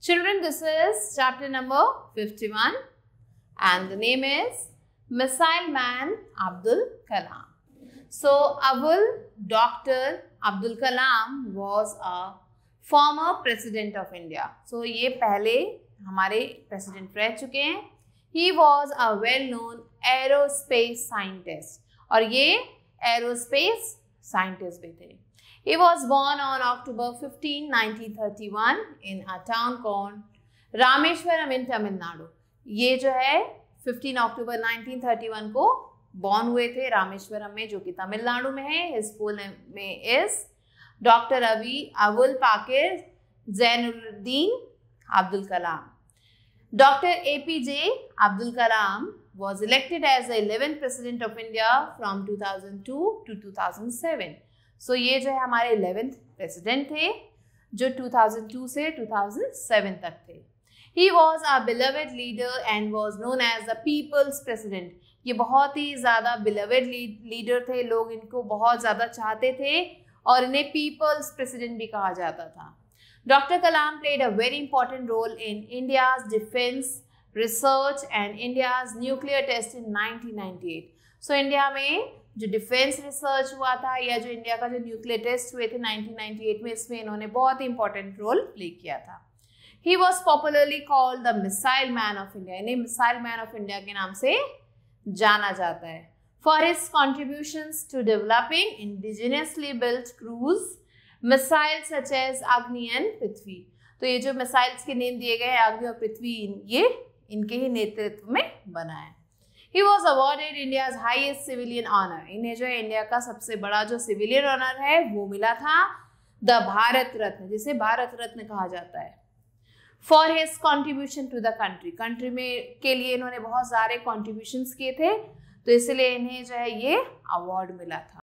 Children, this is chapter number 51 and the name is Missile Man Abdul Kalam. So, Abul Dr. Abdul Kalam was a former president of India. So, ye pehle hamare president reh chuke hain He was a well known aerospace scientist aur ye aerospace scientist भी थे He was born on October 15, 1931 in a town called Rameswaram इन तमिलनाडु ये जो है 15 अक्टूबर 1931 को born हुए थे रामेश्वरम में जो कि तमिलनाडु में है his full name is doctor अबी Abul Pakir Jainuddin Abdul Kalam doctor A P J Abdul Kalam was elected as the 11th president of India from 2002 to 2007. So ye jo hai hamare 11th president the jo 2002 se 2007 tak the He was a beloved leader and was known as the people's president. ये बहुत ही ज़्यादा beloved leader थे लोग इनको बहुत ज़्यादा चाहते थे और इन्हें पीपल्स प्रेसिडेंट भी कहा जाता था doctor Kalam played a very important role in India's defence research and India nuclear test in 1998 so so, India में जो डिफेंस रिसर्च हुआ था या जो इंडिया का जो न्यूक्लियर टेस्ट हुए थे 1998 में इसमें इन्होंने बहुत ही इंपॉर्टेंट रोल प्ले किया था he was popularly called the missile man of India इन्हें मिसाइल मैन ऑफ इंडिया के नाम से जाना जाता है for his contribution to developing indigenously built cruise missile such as Agni and Prithvi तो ये जो मिसाइल्स के नेम दिए गए हैं अग्नि और पृथ्वी ये इनके ही नेतृत्व में बना है he was awarded India highest civilian honour इन्हें जो है इंडिया का सबसे बड़ा जो सिविलियन ऑनर है वो मिला था द भारत रत्न जिसे भारत रत्न कहा जाता है for his contribution to the country country में के लिए इन्होंने बहुत सारे कॉन्ट्रीब्यूशन किए थे तो इसलिए इन्हें जो है ये अवार्ड मिला था